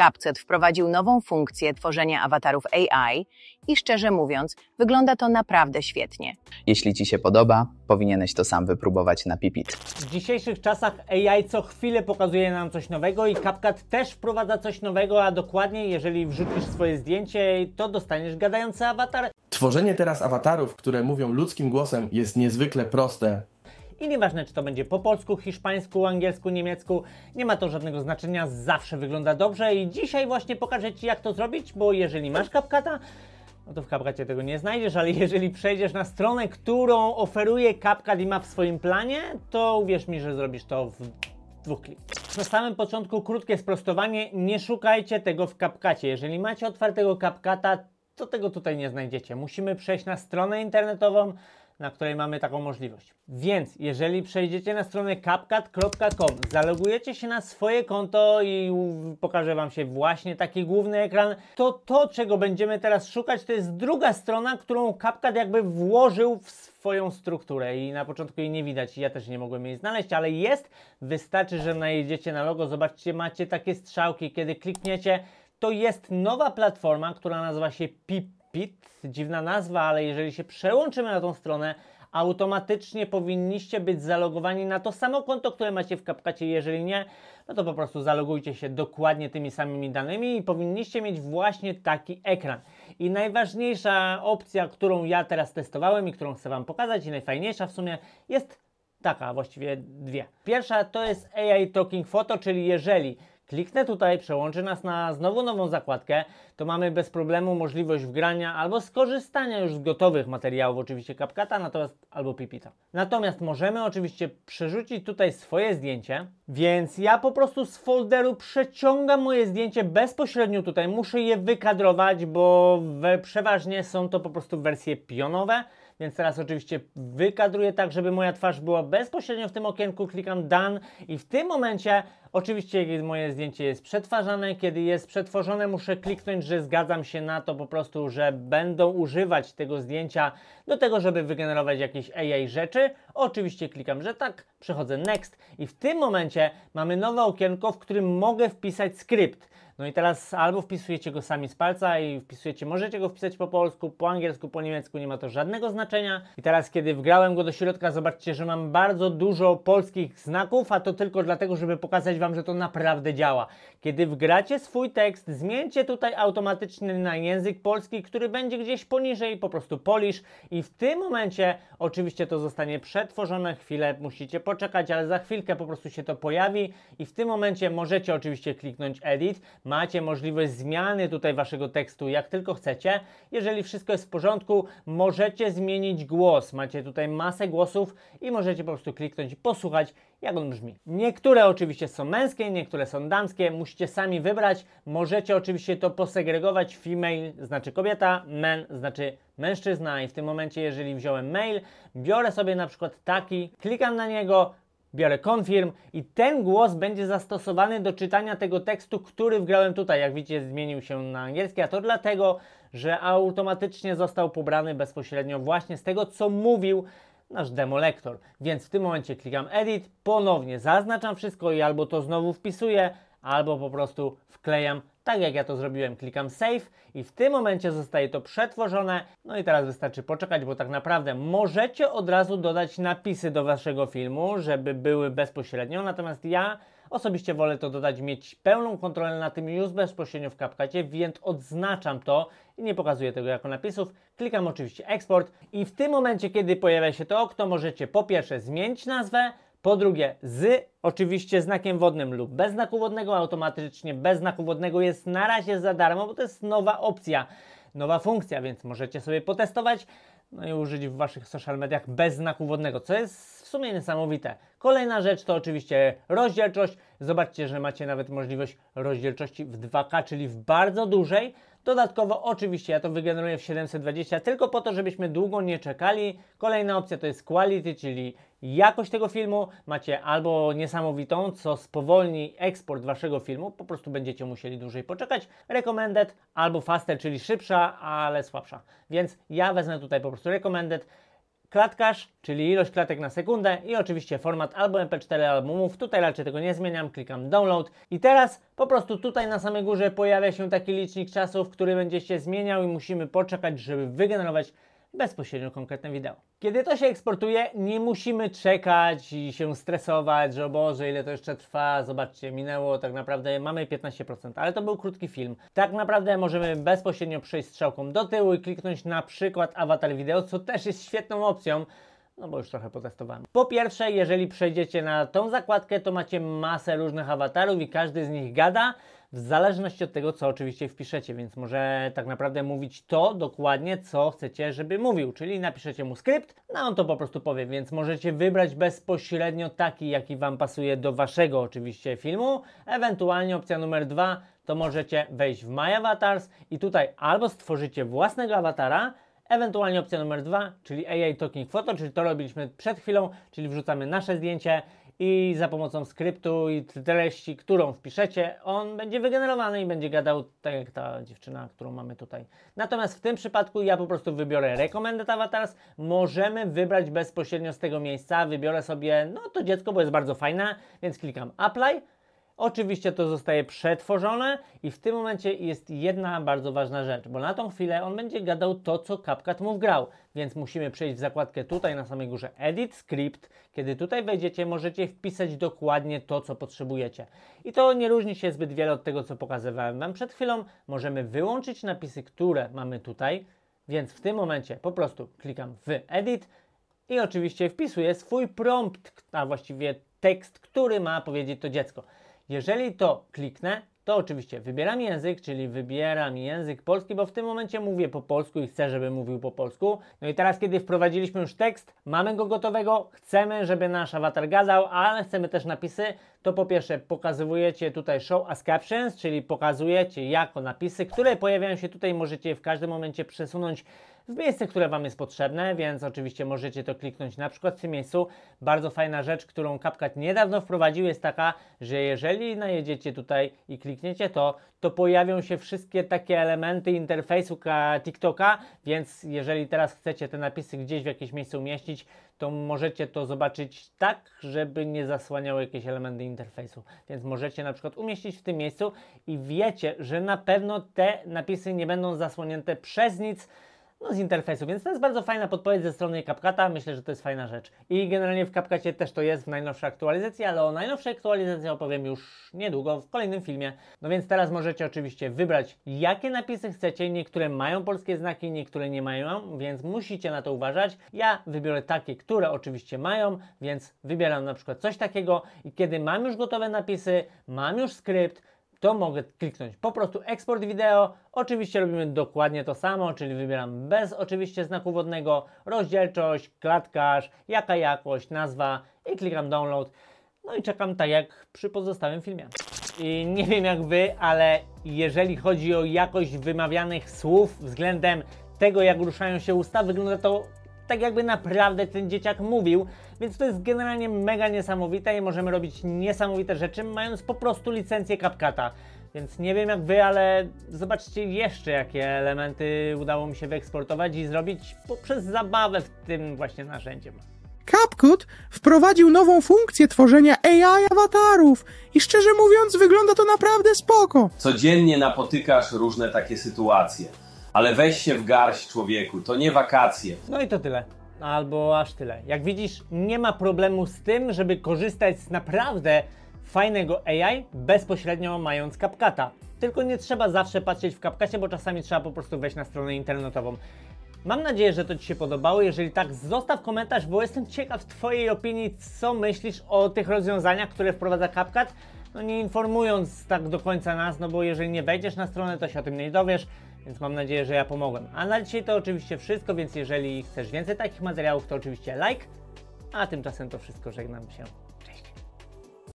CapCut wprowadził nową funkcję tworzenia awatarów AI i szczerze mówiąc, wygląda to naprawdę świetnie. Jeśli Ci się podoba, powinieneś to sam wypróbować na Pipit. W dzisiejszych czasach AI co chwilę pokazuje nam coś nowego i CapCut też wprowadza coś nowego, a dokładnie jeżeli wrzucisz swoje zdjęcie, to dostaniesz gadający awatar. Tworzenie teraz awatarów, które mówią ludzkim głosem jest niezwykle proste i nieważne, czy to będzie po polsku, hiszpańsku, angielsku, niemiecku, nie ma to żadnego znaczenia, zawsze wygląda dobrze i dzisiaj właśnie pokażę Ci jak to zrobić, bo jeżeli masz Kapkata, no to w Kapkacie tego nie znajdziesz, ale jeżeli przejdziesz na stronę, którą oferuje CapCut i ma w swoim planie, to uwierz mi, że zrobisz to w dwóch klikach. Na samym początku krótkie sprostowanie, nie szukajcie tego w Kapkacie. Jeżeli macie otwartego Kapkata, to tego tutaj nie znajdziecie. Musimy przejść na stronę internetową, na której mamy taką możliwość. Więc jeżeli przejdziecie na stronę capcat.com, zalogujecie się na swoje konto i pokaże Wam się właśnie taki główny ekran, to to, czego będziemy teraz szukać, to jest druga strona, którą CapCut jakby włożył w swoją strukturę i na początku jej nie widać, ja też nie mogłem jej znaleźć, ale jest. Wystarczy, że najedziecie na logo, zobaczcie, macie takie strzałki, kiedy klikniecie, to jest nowa platforma, która nazywa się Pip Pit, dziwna nazwa, ale jeżeli się przełączymy na tą stronę, automatycznie powinniście być zalogowani na to samo konto, które macie w Kapkacie. Jeżeli nie, no to po prostu zalogujcie się dokładnie tymi samymi danymi i powinniście mieć właśnie taki ekran. I najważniejsza opcja, którą ja teraz testowałem i którą chcę Wam pokazać i najfajniejsza w sumie jest taka, właściwie dwie. Pierwsza to jest AI Talking Photo, czyli jeżeli Kliknę tutaj, przełączy nas na znowu nową zakładkę, to mamy bez problemu możliwość wgrania albo skorzystania już z gotowych materiałów, oczywiście kapkata natomiast, albo Pipita. Natomiast możemy oczywiście przerzucić tutaj swoje zdjęcie, więc ja po prostu z folderu przeciągam moje zdjęcie bezpośrednio tutaj, muszę je wykadrować, bo we, przeważnie są to po prostu wersje pionowe, więc teraz oczywiście wykadruję tak, żeby moja twarz była bezpośrednio w tym okienku, klikam done i w tym momencie Oczywiście moje zdjęcie jest przetwarzane, kiedy jest przetworzone muszę kliknąć, że zgadzam się na to po prostu, że będą używać tego zdjęcia do tego, żeby wygenerować jakieś AI rzeczy. Oczywiście klikam, że tak, przechodzę next i w tym momencie mamy nowe okienko, w którym mogę wpisać skrypt. No i teraz albo wpisujecie go sami z palca i wpisujecie, możecie go wpisać po polsku, po angielsku, po niemiecku, nie ma to żadnego znaczenia. I teraz, kiedy wgrałem go do środka, zobaczcie, że mam bardzo dużo polskich znaków, a to tylko dlatego, żeby pokazać Wam, że to naprawdę działa. Kiedy wgracie swój tekst, zmieńcie tutaj automatycznie na język polski, który będzie gdzieś poniżej, po prostu polisz i w tym momencie oczywiście to zostanie przetworzone, chwilę musicie poczekać, ale za chwilkę po prostu się to pojawi i w tym momencie możecie oczywiście kliknąć edit, Macie możliwość zmiany tutaj waszego tekstu jak tylko chcecie. Jeżeli wszystko jest w porządku, możecie zmienić głos. Macie tutaj masę głosów i możecie po prostu kliknąć i posłuchać, jak on brzmi. Niektóre oczywiście są męskie, niektóre są damskie. Musicie sami wybrać. Możecie oczywiście to posegregować. Female znaczy kobieta, men znaczy mężczyzna i w tym momencie, jeżeli wziąłem mail, biorę sobie na przykład taki, klikam na niego, biorę confirm i ten głos będzie zastosowany do czytania tego tekstu, który wgrałem tutaj. Jak widzicie, zmienił się na angielski, a to dlatego, że automatycznie został pobrany bezpośrednio właśnie z tego, co mówił nasz demolektor. Więc w tym momencie klikam edit, ponownie zaznaczam wszystko i albo to znowu wpisuję, albo po prostu wklejam tak jak ja to zrobiłem, klikam Save i w tym momencie zostaje to przetworzone. No i teraz wystarczy poczekać, bo tak naprawdę możecie od razu dodać napisy do waszego filmu, żeby były bezpośrednio, natomiast ja Osobiście wolę to dodać, mieć pełną kontrolę na tym już bezpośrednio w kapkacie, więc odznaczam to i nie pokazuję tego jako napisów. Klikam oczywiście export i w tym momencie, kiedy pojawia się to okno, możecie po pierwsze zmienić nazwę, po drugie, z oczywiście znakiem wodnym lub bez znaku wodnego, automatycznie bez znaku wodnego jest na razie za darmo, bo to jest nowa opcja, nowa funkcja, więc możecie sobie potestować no i użyć w waszych social mediach bez znaku wodnego, co jest w sumie niesamowite. Kolejna rzecz to oczywiście rozdzielczość. Zobaczcie, że macie nawet możliwość rozdzielczości w 2K, czyli w bardzo dużej Dodatkowo oczywiście ja to wygeneruję w 720, tylko po to, żebyśmy długo nie czekali. Kolejna opcja to jest quality, czyli jakość tego filmu. Macie albo niesamowitą, co spowolni eksport waszego filmu, po prostu będziecie musieli dłużej poczekać. Recommended albo faster, czyli szybsza, ale słabsza. Więc ja wezmę tutaj po prostu recommended klatkaż, czyli ilość klatek na sekundę i oczywiście format albo MP4 albumów. Tutaj raczej tego nie zmieniam, klikam download i teraz po prostu tutaj na samej górze pojawia się taki licznik czasu, który będzie się zmieniał i musimy poczekać, żeby wygenerować bezpośrednio konkretne wideo. Kiedy to się eksportuje, nie musimy czekać i się stresować, że o Boże, ile to jeszcze trwa, zobaczcie, minęło, tak naprawdę mamy 15%, ale to był krótki film. Tak naprawdę możemy bezpośrednio przejść strzałką do tyłu i kliknąć na przykład awatar wideo, co też jest świetną opcją, no bo już trochę potestowałem. Po pierwsze, jeżeli przejdziecie na tą zakładkę, to macie masę różnych awatarów i każdy z nich gada, w zależności od tego, co oczywiście wpiszecie, więc może tak naprawdę mówić to dokładnie, co chcecie, żeby mówił, czyli napiszecie mu skrypt, no on to po prostu powie, więc możecie wybrać bezpośrednio taki, jaki Wam pasuje do Waszego oczywiście filmu, ewentualnie opcja numer dwa, to możecie wejść w My Avatars i tutaj albo stworzycie własnego awatara, Ewentualnie opcja numer dwa, czyli AI Talking Photo, czyli to robiliśmy przed chwilą, czyli wrzucamy nasze zdjęcie i za pomocą skryptu i treści, którą wpiszecie, on będzie wygenerowany i będzie gadał tak jak ta dziewczyna, którą mamy tutaj. Natomiast w tym przypadku ja po prostu wybiorę Recommended Avatars. Możemy wybrać bezpośrednio z tego miejsca. Wybiorę sobie, no to dziecko, bo jest bardzo fajne, więc klikam Apply. Oczywiście to zostaje przetworzone i w tym momencie jest jedna bardzo ważna rzecz, bo na tą chwilę on będzie gadał to, co CapCut mu wgrał, więc musimy przejść w zakładkę tutaj na samej górze Edit Script. Kiedy tutaj wejdziecie, możecie wpisać dokładnie to, co potrzebujecie. I to nie różni się zbyt wiele od tego, co pokazywałem Wam przed chwilą. Możemy wyłączyć napisy, które mamy tutaj, więc w tym momencie po prostu klikam w Edit i oczywiście wpisuję swój prompt, a właściwie tekst, który ma powiedzieć to dziecko. Jeżeli to kliknę, to oczywiście wybieram język, czyli wybieram język polski, bo w tym momencie mówię po polsku i chcę, żeby mówił po polsku. No i teraz, kiedy wprowadziliśmy już tekst, mamy go gotowego, chcemy, żeby nasz awatar gadał, ale chcemy też napisy, to po pierwsze pokazujecie tutaj show as captions, czyli pokazujecie jako napisy, które pojawiają się tutaj, możecie w każdym momencie przesunąć w miejsce, które Wam jest potrzebne, więc oczywiście możecie to kliknąć na przykład w tym miejscu. Bardzo fajna rzecz, którą CapCut niedawno wprowadził jest taka, że jeżeli najedziecie tutaj i klikniecie to, to pojawią się wszystkie takie elementy interfejsu TikToka, więc jeżeli teraz chcecie te napisy gdzieś w jakieś miejsce umieścić, to możecie to zobaczyć tak, żeby nie zasłaniały jakieś elementy interfejsu. Więc możecie na przykład umieścić w tym miejscu i wiecie, że na pewno te napisy nie będą zasłonięte przez nic, no, z interfejsu, więc to jest bardzo fajna podpowiedź ze strony Kapkata. myślę, że to jest fajna rzecz. I generalnie w Kapkacie też to jest w najnowszej aktualizacji, ale o najnowszej aktualizacji opowiem już niedługo w kolejnym filmie. No więc teraz możecie oczywiście wybrać, jakie napisy chcecie, niektóre mają polskie znaki, niektóre nie mają, więc musicie na to uważać. Ja wybiorę takie, które oczywiście mają, więc wybieram na przykład coś takiego i kiedy mam już gotowe napisy, mam już skrypt, to mogę kliknąć po prostu eksport wideo. Oczywiście robimy dokładnie to samo, czyli wybieram bez oczywiście znaku wodnego, rozdzielczość, klatkarz, jaka jakość, nazwa i klikam download. No i czekam tak jak przy pozostałym filmie. I nie wiem jak Wy, ale jeżeli chodzi o jakość wymawianych słów względem tego, jak ruszają się usta, wygląda to tak jakby naprawdę ten dzieciak mówił, więc to jest generalnie mega niesamowite i możemy robić niesamowite rzeczy, mając po prostu licencję CapCut'a. Więc nie wiem jak wy, ale zobaczcie jeszcze jakie elementy udało mi się wyeksportować i zrobić poprzez zabawę w tym właśnie narzędziem. CapCut wprowadził nową funkcję tworzenia AI awatarów i szczerze mówiąc wygląda to naprawdę spoko. Codziennie napotykasz różne takie sytuacje ale weź się w garść, człowieku, to nie wakacje. No i to tyle. Albo aż tyle. Jak widzisz, nie ma problemu z tym, żeby korzystać z naprawdę fajnego AI bezpośrednio mając kapkata. Tylko nie trzeba zawsze patrzeć w kapkacie, bo czasami trzeba po prostu wejść na stronę internetową. Mam nadzieję, że to Ci się podobało. Jeżeli tak, zostaw komentarz, bo jestem ciekaw Twojej opinii, co myślisz o tych rozwiązaniach, które wprowadza kapkat. No nie informując tak do końca nas, no bo jeżeli nie wejdziesz na stronę, to się o tym nie dowiesz więc mam nadzieję, że ja pomogłem. A na dzisiaj to oczywiście wszystko, więc jeżeli chcesz więcej takich materiałów, to oczywiście like, a tymczasem to wszystko, żegnam się.